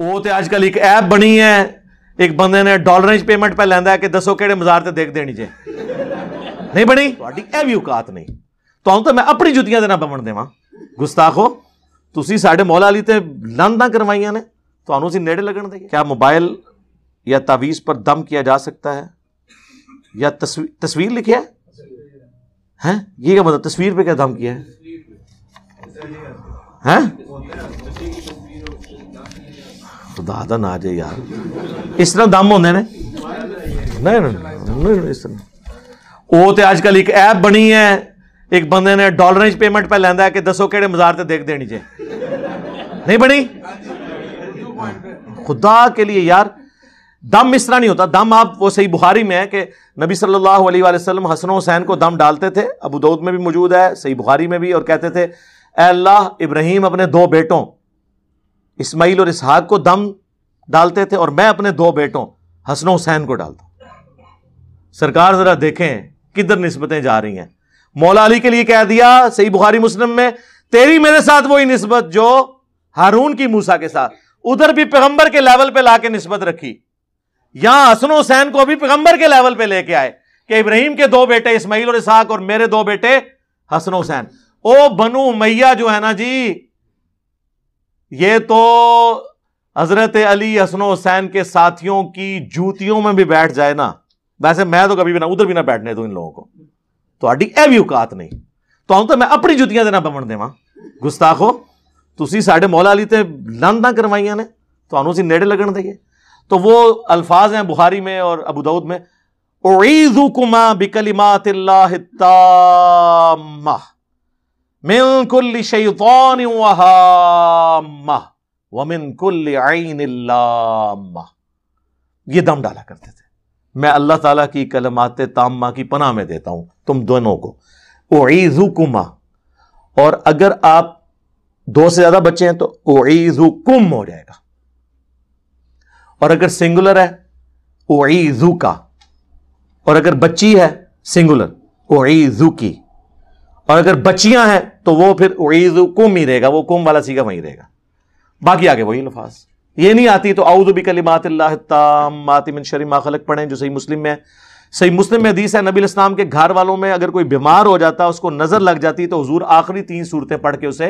ਉਹ ਤੇ ਅੱਜ ਕੱਲ ਇੱਕ ਐਪ ਬਣੀ ਹੈ ਇੱਕ ਬੰਦੇ ਨੇ ਡਾਲਰਾਂ 'ਚ ਪੇਮੈਂਟ ਪੈ ਲੈਂਦਾ ਕਿ ਦੱਸੋ ਕਿਹੜੇ ਮਜ਼ਾਰ ਤੇ ਦੇਖ ਦੇਣੀ ਜੇ ਨਹੀਂ ਬਣੀ ਤੁਹਾਡੀ ਇਹ ਵੀ ਔਕਾਤ ਨਹੀਂ ਤੁਹਾਨੂੰ ਤਾਂ ਮੈਂ ਆਪਣੀ ਜੁੱਤੀਆਂ ਦੇ ਨਾਲ ਬਵਣ ਦੇਵਾਂ ਗੁਸਤਾਖੋ ਤੁਸੀਂ ਸਾਡੇ ਮੌਲਾ ਅਲੀ ਤੇ ਲੰਦਾਂ ਕਰਵਾਈਆਂ ਨੇ ਤੁਹਾਨੂੰ ਅਸੀਂ ਨੇੜੇ ਲੱਗਣ ਦੇ ਕਿਆ ਮੋਬਾਈਲ या तावीज़ पर दम किया जा सकता है या तस्वीर तस्वीर लिखिया है हैं ये क्या मतलब तस्वीर पे क्या दम किया है हैं खुदा का ना जे यार इस तरह दम होंगे ने ਨਹੀਂ ਨਹੀਂ ਇਸ ਤਰ੍ਹਾਂ ਉਹ ਤੇ ਅੱਜ ਕੱਲ ਇੱਕ ਐਪ ਬਣੀ ਹੈ ਇੱਕ ਬੰਦੇ ਨੇ ਡਾਲਰਾਂ 'ਚ ਪੇਮੈਂਟ ਪੈ कि ਹੈ ਕਿ ਦੱਸੋ ਕਿਹੜੇ ਮਜ਼ਾਰ ਤੇ ਦੇਖ नहीं बनी खुदा के लिए यार दम इस तरह नहीं होता दम आप वो सही बुखारी में है कि नबी सल्लल्लाहु अलैहि वसल्लम हसन हुसैन को दम डालते थे अबू दऊद में भी मौजूद है सही बुखारी में भी और कहते थे अल्लाह इब्राहिम अपने दो बेटों इस्माइल और इसहाक को दम डालते थे और मैं अपने दो बेटों हसन हुसैन को डालता सरकार जरा देखें किधर नस्बतें जा रही हैं मौला अली के लिए कह दिया सही बुखारी मुस्लिम में तेरी मेरे साथ वही नस्बत जो हारून की मूसा के साथ उधर भी पैगंबर के लेवल पे लाके नस्बत रखी यहां हसन हुसैन को अभी पैगंबर के लेवल पर लेके आए कि इब्राहिम के दो बेटे इस्माइल और इसहाक और मेरे दो बेटे हसन हुसैन ओ बनू मैया जो है ना जी ये तो हजरत अली हसन हुसैन के साथियों की जूतियों में भी बैठ जाए ना वैसे मैं तो कभी भी ना उधर भी ना बैठने दू इन लोगों को ਤੁਹਾਡੀ ਇਹ ਵੀ ਔਕਾਤ ਨਹੀਂ ਤੁਹਾਨੂੰ ਤਾਂ ਮੈਂ ਆਪਣੀ ਜੁੱਤੀਆਂ ਦੇ ਨਾਲ ਬਵਣ ਦੇਵਾਂ ਗੁਸਤਾਖੋ ਤੁਸੀਂ ਸਾਡੇ ਮੌਲਾ ਅਲੀ ਤੇ ਲਾਂਦਾਂ ਕਰਵਾਈਆਂ ਨੇ ਤੁਹਾਨੂੰ ਅਸੀਂ ਨੇੜੇ ਲੱਗਣ ਦੇਗੇ तो वो अल्फाज हैं बुहारी में और अबू दाऊद में ओईजुकुमा बिकलिमात ये दम डाला करते थे मैं अल्लाह ताला की कलमाते ताम्मा की पनाह में देता हूं तुम दोनों को ओईजुकुमा और अगर आप दो से ज्यादा बच्चे हैं तो ओईजुकुम हो जाएगा और अगर सिंगुलर है ओईजू का और अगर बच्ची है सिंगुलर ओईजू की और अगर बच्चियां हैं तो वो फिर उईद कुम ही रहेगा वो कुम वाला सीखा वहीं रहेगा बाकी आगे वही लफाज ये नहीं आती तो आउद कली तामिन शरीमा खलक पढ़ें जो सही मुस्लिम में सही मुस्लिम में हदीस है नबी इस्लाम के घर वालों में अगर कोई बीमार हो जाता उसको नजर लग जाती तो हजूर आखिरी तीन सूरतें पढ़ के उसे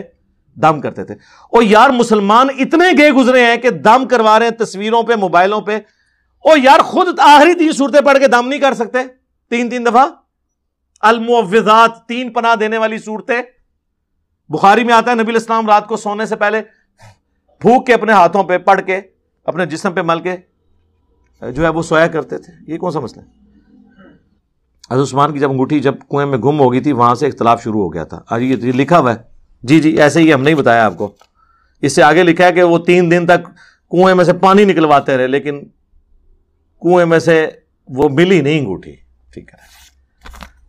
दम करते थे और यार मुसलमान इतने गए गुजरे हैं कि दम करवा रहे हैं तस्वीरों पे मोबाइलों पे और यार खुद आखिरी तीन सूरतें पढ़ के दम नहीं कर सकते तीन तीन दफा अलमुआवजात तीन पना देने वाली सूरतें बुखारी में आता है नबी इस्लाम रात को सोने से पहले भूख के अपने हाथों पर पढ़ के अपने जिसम पे मल के जो है वो सोया करते थे ये कौन सा मसला है हजर की जब अंगूठी जब कुएं में गुम हो गई थी वहां से इख्तलाफ शुरू हो गया था आज ये लिखा हुआ है जी जी ऐसे ही हमने ही बताया आपको इससे आगे लिखा है कि वो तीन दिन तक कुएं में से पानी निकलवाते रहे लेकिन कुएं में से वो मिली नहीं अंगूठी ठीक है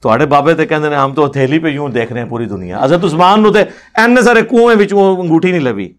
ਤੁਹਾਡੇ ਬਾਬੇ ਤੇ ਕਹਿੰਦੇ ਨੇ ਹਮ ਤੋਂ ਹਥੇਲੀ ਪੇ ਯੂੰ ਦੇਖ ਰਹੇ ਪੂਰੀ ਦੁਨੀਆ ਅਜ਼ਤ ਉਸਮਾਨ ਨੂੰ ਤੇ ਐਨੇ ਸਾਰੇ ਕੂਏ ਵਿੱਚ ਉਹ ਅੰਗੂਠੀ ਨਹੀਂ ਲੱਭੀ